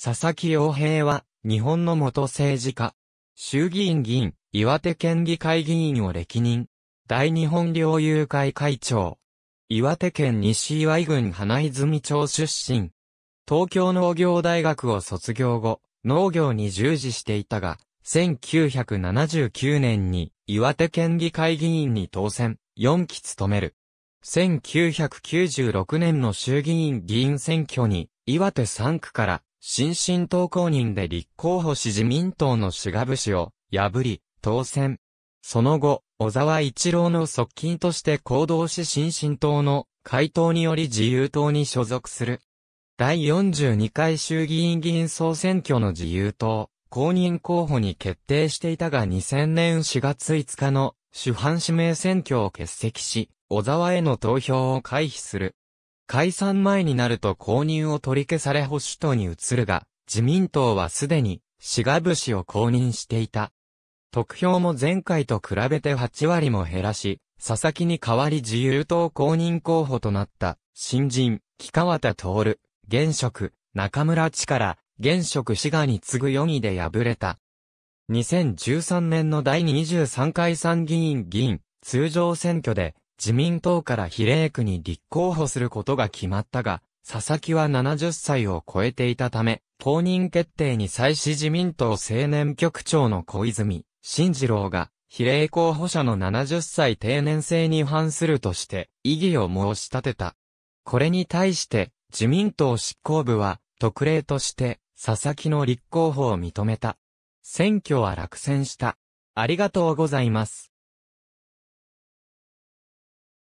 佐々木洋平は、日本の元政治家。衆議院議員、岩手県議会議員を歴任。大日本領友会会長。岩手県西岩井郡花泉町出身。東京農業大学を卒業後、農業に従事していたが、1979年に岩手県議会議員に当選、4期務める。1996年の衆議院議員選挙に岩手3区から新進党公認で立候補し自民党の志賀節を破り、当選。その後、小沢一郎の側近として行動し新進党の回答により自由党に所属する。第42回衆議院議員総選挙の自由党、公認候補に決定していたが2000年4月5日の主犯指名選挙を欠席し、小沢への投票を回避する。解散前になると公認を取り消され保守党に移るが、自民党はすでに、シ賀武氏を公認していた。得票も前回と比べて8割も減らし、佐々木に代わり自由党公認候補となった、新人、木川田徹、現職、中村力、現職滋賀に次ぐ4位で敗れた。2013年の第23回参議院議員、通常選挙で、自民党から比例区に立候補することが決まったが、佐々木は70歳を超えていたため、公認決定に際し自民党青年局長の小泉、慎次郎が、比例候補者の70歳定年制に反するとして、異議を申し立てた。これに対して、自民党執行部は、特例として、佐々木の立候補を認めた。選挙は落選した。ありがとうございます。